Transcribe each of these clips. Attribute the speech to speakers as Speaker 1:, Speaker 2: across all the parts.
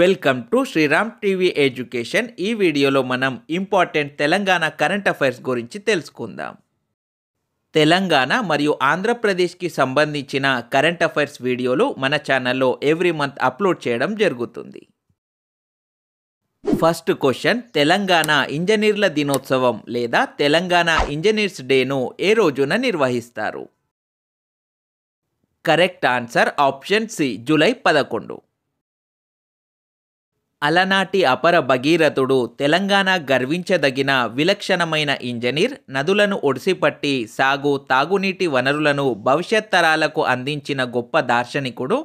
Speaker 1: welcome to Sriram TV education ఈ వీడియోలో మనం ఇంపార్టెంట్ తెలంగాణ కరెంట్ అఫైర్స్ గురించి తెలుసుకుందాం తెలంగాణ మరియు ఆంధ్రప్రదేశ్కి సంబంధించిన కరెంట్ అఫైర్స్ వీడియోలు మన ఛానల్లో ఎవ్రీ మంత్ అప్లోడ్ చేయడం జరుగుతుంది ఫస్ట్ క్వశ్చన్ తెలంగాణ ఇంజనీర్ల దినోత్సవం లేదా తెలంగాణ ఇంజనీర్స్ డేను ఏ రోజున నిర్వహిస్తారు correct answer option C July పదకొండు అలనాటి అపర భగీరథుడు తెలంగాణ గర్వించదగిన విలక్షణమైన ఇంజనీర్ నదులను ఒడిసిపట్టి సాగు తాగునీటి వనరులను భవిష్యత్ తరాలకు అందించిన గొప్ప దార్శనికుడు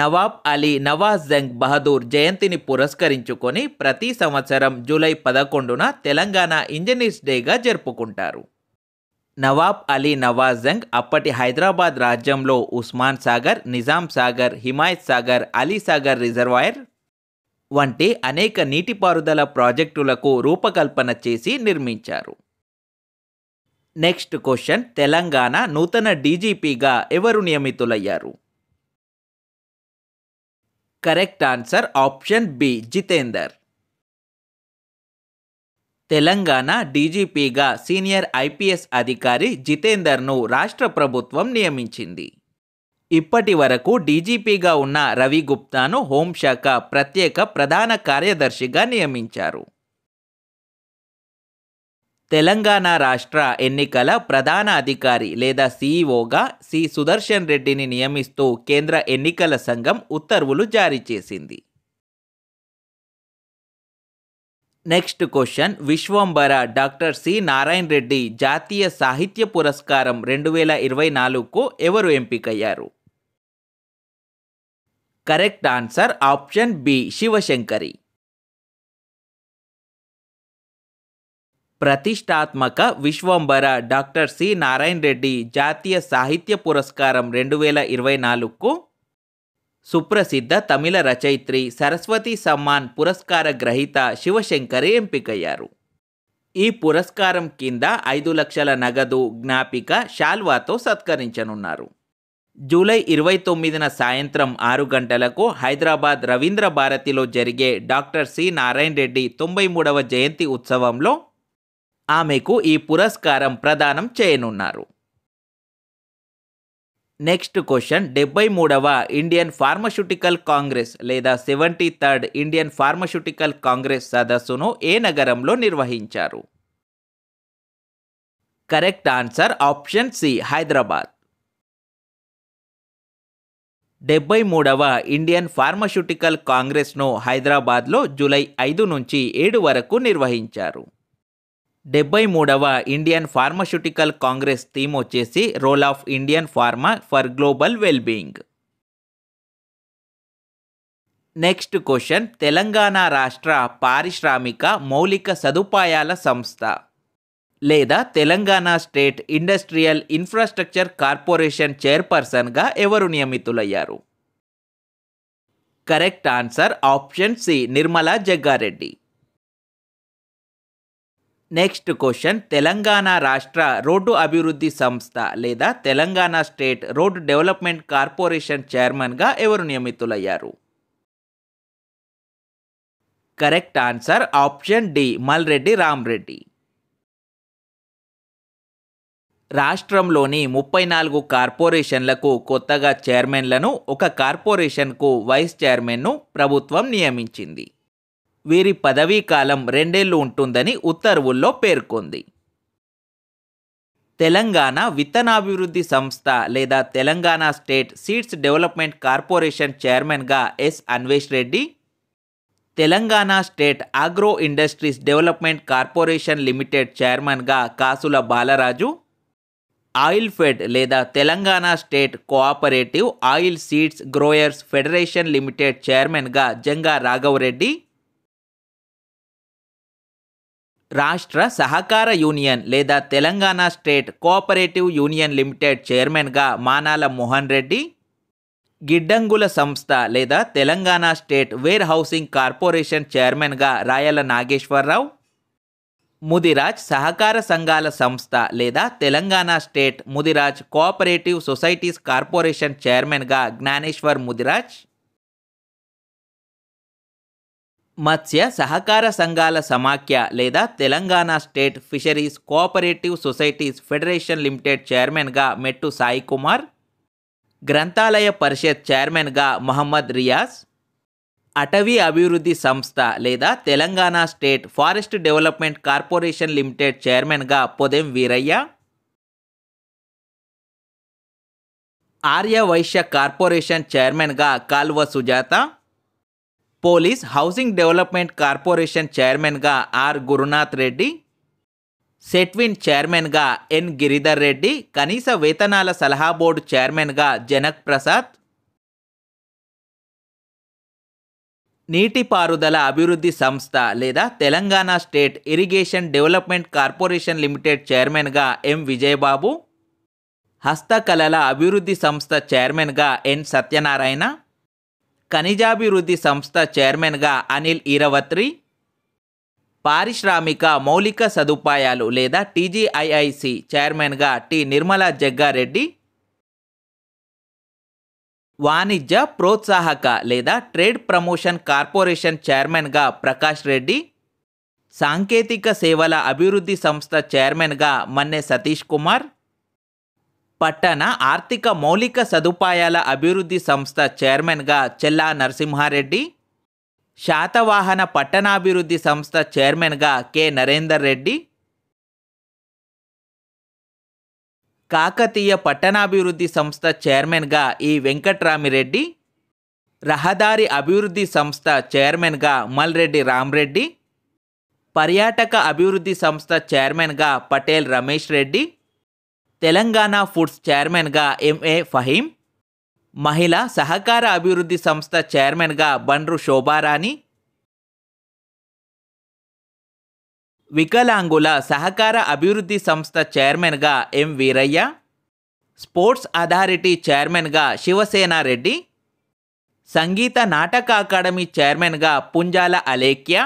Speaker 1: నవాబ్ అలీ నవాజ్ జంగ్ బహదూర్ జయంతిని పురస్కరించుకొని ప్రతి సంవత్సరం జూలై పదకొండున తెలంగాణ ఇంజనీర్స్ డేగా జరుపుకుంటారు నవాబ్ అలీ నవాజ్ జంగ్ అప్పటి హైదరాబాద్ రాజ్యంలో ఉస్మాన్ సాగర్ నిజాం సాగర్ హిమాయత్ సాగర్ అలీసాగర్ రిజర్వాయర్ వంటి అనేక నీటిపారుదల ప్రాజెక్టులకు రూపకల్పన చేసి నిర్మించారు నెక్స్ట్ క్వశ్చన్ తెలంగాణ నూతన డీజీపీగా ఎవరు నియమితులయ్యారు correct answer option B Jitender Telangana డీజీపీగా సీనియర్ ఐపీఎస్ అధికారి జితేందర్ను రాష్ట్ర ప్రభుత్వం నియమించింది ఇప్పటి వరకు డీజీపీగా ఉన్న రవి గుప్తాను హోంశాఖ ప్రత్యేక ప్రధాన కార్యదర్శిగా నియమించారు తెలంగాణ రాష్ట్ర ఎన్నికల ప్రధాన అధికారి లేదా సీఈఓగా సి సుదర్శన్ రెడ్డిని నియమిస్తూ కేంద్ర ఎన్నికల సంఘం ఉత్తర్వులు జారీ చేసింది next question Vishwambhara doctor C Narayana Reddy జాతీయ సాహిత్య పురస్కారం రెండు వేల ఇరవై నాలుగుకు ఎవరు ఎంపికయ్యారు correct answer option B Sivasankari ప్రతిష్టాత్మక విశ్వంబర డాక్టర్ సి నారాయణ రెడ్డి జాతీయ సాహిత్య పురస్కారం రెండు వేల ఇరవై నాలుగుకు సుప్రసిద్ధ తమిళ రచయిత్రి సరస్వతి సమ్మాన్ పురస్కార గ్రహీత శివశంకరి ఎంపికయ్యారు ఈ పురస్కారం కింద ఐదు లక్షల నగదు జ్ఞాపిక షాల్వాతో సత్కరించనున్నారు జూలై ఇరవై తొమ్మిదిన సాయంత్రం ఆరు గంటలకు హైదరాబాద్ రవీంద్ర భారతిలో జరిగే డాక్టర్ సి నారాయణ రెడ్డి తొంభై మూడవ జయంతి ఉత్సవంలో ఆమెకు ఈ పురస్కారం ప్రదానం చేయనున్నారు నెక్స్ట్ క్వశ్చన్ డెబ్బై మూడవ ఇండియన్ ఫార్మస్యూటికల్ కాంగ్రెస్ లేదా seventy third Indian pharmaceutical congress సదస్సును ఏ నగరంలో నిర్వహించారు correct answer option C Hyderabad డెబ్బై మూడవ ఇండియన్ ఫార్మాస్యూటికల్ కాంగ్రెస్ను హైదరాబాద్లో జూలై ఐదు నుంచి ఏడు వరకు నిర్వహించారు డెబ్బై మూడవ ఇండియన్ ఫార్మాస్యూటికల్ కాంగ్రెస్ థీమ్ వచ్చేసి role of Indian pharma for global wellbeing next question Telangana రాష్ట్ర పారిశ్రామిక మౌలిక సదుపాయాల సంస్థ లేదా Telangana state industrial infrastructure corporation చైర్పర్సన్గా ఎవరు నియమితులయ్యారు correct answer option C Nirmala Jaggareddy next question Telangana రాష్ట్ర రోడ్డు అభివృద్ధి సంస్థ లేదా Telangana state road development corporation చైర్మన్గా ఎవరు నియమితులయ్యారు correct answer option D Malreddy Ramreddy రాష్ట్రంలోని ముప్పై నాలుగు కార్పొరేషన్లకు కొత్తగా చైర్మన్లను ఒక కార్పొరేషన్కు వైస్ చైర్మన్ను ప్రభుత్వం నియమించింది వీరి పదవీ కాలం రెండేళ్లు ఉంటుందని ఉత్తర్వుల్లో పేర్కొంది తెలంగాణ విత్తనాభివృద్ధి సంస్థ లేదా Telangana state seeds development corporation చైర్మన్గా S Anvesh Reddy Telangana state agro industries development corporation limited చైర్మన్గా కాసుల బాలరాజు ఆయిల్ ఫెడ్ లేదా Telangana state cooperative oil seeds growers federation limited చైర్మన్గా జంగా రాఘవరెడ్డి రాష్ట్ర సహకార యూనియన్ లేదా Telangana state cooperative union limited చైర్మన్గా మానాల మోహన్ రెడ్డి గిడ్డంగుల సంస్థ లేదా Telangana state warehousing corporation చైర్మన్గా రాయల నాగేశ్వరరావు ముదిరాజ్ సహకార సంఘాల సంస్థ లేదా Telangana state Mudiraj cooperative societies corporation చైర్మన్గా జ్ఞానేశ్వర్ ముదిరాజ్ మత్స్య సహకార సంఘాల సమాఖ్య లేదా Telangana state fisheries cooperative societies federation limited చైర్మన్గా మెట్టు సాయికుమార్ గ్రంథాలయ పరిషత్ చైర్మన్గా మహమ్మద్ రియాజ్ అటవీ అభివృద్ధి సంస్థ లేదా Telangana state forest development corporation limited చైర్మన్గా పొదెం వీరయ్య ఆర్యవైశ్య కార్పొరేషన్ చైర్మన్గా Kalva Sujatha police housing development corporation చైర్మన్గా ఆర్ గురునాథ్ రెడ్డి సెట్విన్ చైర్మన్గా ఎన్ గిరిధర్ రెడ్డి కనీస వేతనాల సలహా బోర్డు చైర్మన్గా జనక్ ప్రసాద్ నీటిపారుదల అభివృద్ధి సంస్థ లేదా Telangana state irrigation development corporation limited చైర్మన్గా ఎం విజయబాబు హస్తకళల అభివృద్ధి సంస్థ చైర్మన్గా ఎన్ సత్యనారాయణ ఖనిజాభివృద్ధి సంస్థ చైర్మన్గా అనిల్ ఈరవత్రి పారిశ్రామిక మౌలిక సదుపాయాలు లేదా టీజీఐఐసి చైర్మన్గా టి నిర్మలా జగ్గారెడ్డి వాణిజ్య ప్రోత్సాహక లేదా ట్రేడ్ ప్రమోషన్ కార్పొరేషన్ చైర్మన్గా ప్రకాష్ రెడ్డి సాంకేతిక సేవల అభివృద్ధి సంస్థ చైర్మన్గా మన్నె సతీష్ కుమార్ పట్టణ ఆర్థిక మౌలిక సదుపాయాల అభివృద్ధి సంస్థ చైర్మన్గా చెల్లా నరసింహారెడ్డి శాతవాహన పట్టణాభివృద్ధి సంస్థ చైర్మన్గా కె నరేందర్ రెడ్డి కాకతీయ పట్టణాభివృద్ధి సంస్థ చైర్మన్గా ఈ వెంకట్రామిరెడ్డి రహదారి అభివృద్ధి సంస్థ చైర్మన్గా మల్రెడ్డి రామ్రెడ్డి పర్యాటక అభివృద్ధి సంస్థ చైర్మన్గా పటేల్ రమేష్ రెడ్డి తెలంగాణ ఫుడ్స్ చైర్మన్గా ఎంఏ ఫహీం మహిళా సహకార అభివృద్ధి సంస్థ చైర్మన్గా బండ్రు శోభారాణి వికలాంగుల సహకార అభివృద్ధి సంస్థ చైర్మన్గా ఎం వీరయ్య స్పోర్ట్స్ అథారిటీ చైర్మన్గా శివసేనారెడ్డి సంగీత నాటక అకాడమీ చైర్మన్గా పుంజాల అలేఖ్య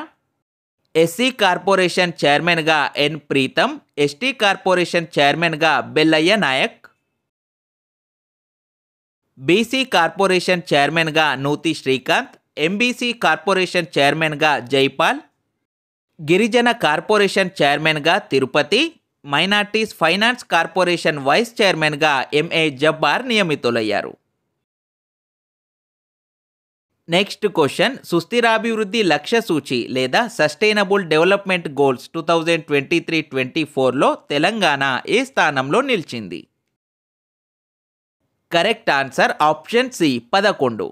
Speaker 1: ఎస్సీ కార్పొరేషన్ చైర్మన్గా ఎన్ ప్రీతం ఎస్టీ కార్పొరేషన్ చైర్మన్గా బెల్లయ్య నాయక్ బీసీ కార్పొరేషన్ చైర్మన్గా నూతి శ్రీకాంత్ ఎంబీసీ కార్పొరేషన్ చైర్మన్గా జైపాల్ గిరిజన కార్పొరేషన్ చైర్మన్గా Tirupathi minorities finance corporation vice చైర్మన్గా ఎంఏ జబ్బార్ నియమితులయ్యారు నెక్స్ట్ క్వశ్చన్ సుస్థిరాభివృద్ధి లక్ష్య సూచి లేదా sustainable development goals two thousand twenty three twenty ఫోర్లో తెలంగాణ ఏ స్థానంలో నిలిచింది కరెక్ట్ ఆన్సర్ ఆప్షన్ సి పదకొండు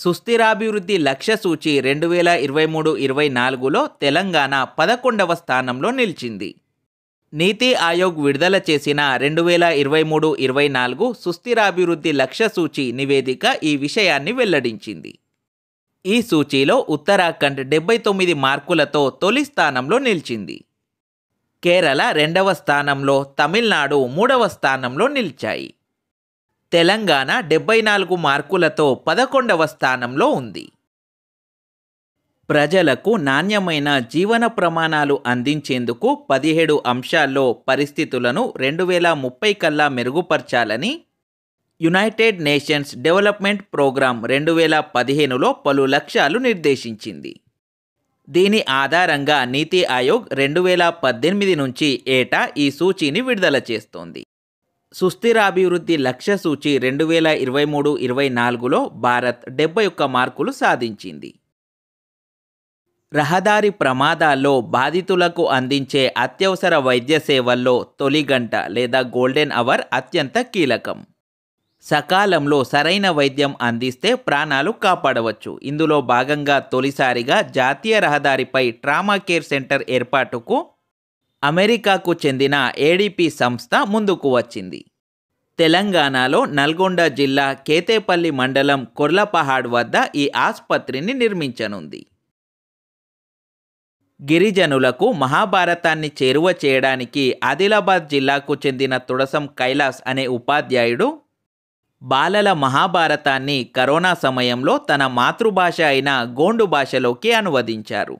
Speaker 1: సుస్థిరాభివృద్ధి లక్ష్య సూచి రెండు వేల ఇరవై మూడు ఇరవై నాలుగులో తెలంగాణ పదకొండవ స్థానంలో నిలిచింది నీతి ఆయోగ్ విడుదల చేసిన రెండు వేల ఇరవై మూడు ఇరవై నాలుగు సుస్థిరాభివృద్ధి లక్ష్య సూచి నివేదిక ఈ విషయాన్ని వెల్లడించింది ఈ సూచీలో ఉత్తరాఖండ్ డెబ్బై తొమ్మిది మార్కులతో తొలి స్థానంలో నిలిచింది కేరళ రెండవ స్థానంలో తమిళనాడు మూడవ స్థానంలో నిలిచాయి తెలంగాణ డెబ్బై నాలుగు మార్కులతో పదకొండవ స్థానంలో ఉంది ప్రజలకు నాణ్యమైన జీవన ప్రమాణాలు అందించేందుకు పదిహేడు అంశాల్లో పరిస్థితులను రెండు వేల ముప్పై కల్లా మెరుగుపరచాలని యునైటెడ్ నేషన్స్ డెవలప్మెంట్ ప్రోగ్రాం రెండు వేల పదిహేనులో పలు లక్ష్యాలు నిర్దేశించింది దీని ఆధారంగా నీతి ఆయోగ్ రెండు వేల పద్దెనిమిది నుంచి ఏటా ఈ సూచీని విడుదల చేస్తోంది సుస్థిరాభివృద్ధి లక్ష్య సూచి రెండు వేల ఇరవై మూడు ఇరవై నాలుగులో భారత్ డెబ్బై ఒక్క మార్కులు సాధించింది రహదారి ప్రమాదాల్లో బాధితులకు అందించే అత్యవసర వైద్య సేవల్లో తొలి గంట లేదా గోల్డెన్ అవర్ అత్యంత కీలకం సకాలంలో సరైన వైద్యం అందిస్తే ప్రాణాలు కాపాడవచ్చు ఇందులో భాగంగా తొలిసారిగా జాతీయ రహదారిపై ట్రామా కేర్ సెంటర్ ఏర్పాటుకు అమెరికాకు చెందిన ఏడీపీ సంస్థ ముందుకు వచ్చింది తెలంగాణలో నల్గొండ జిల్లా కేతేపల్లి మండలం కొర్లపహాడ్ వద్ద ఈ ఆసుపత్రిని నిర్మించనుంది గిరిజనులకు మహాభారతాన్ని చేరువ చేయడానికి ఆదిలాబాద్ జిల్లాకు చెందిన తుడసం కైలాస్ అనే ఉపాధ్యాయుడు బాలల మహాభారతాన్ని కరోనా సమయంలో తన మాతృభాష అయిన గోండు భాషలోకి అనువదించారు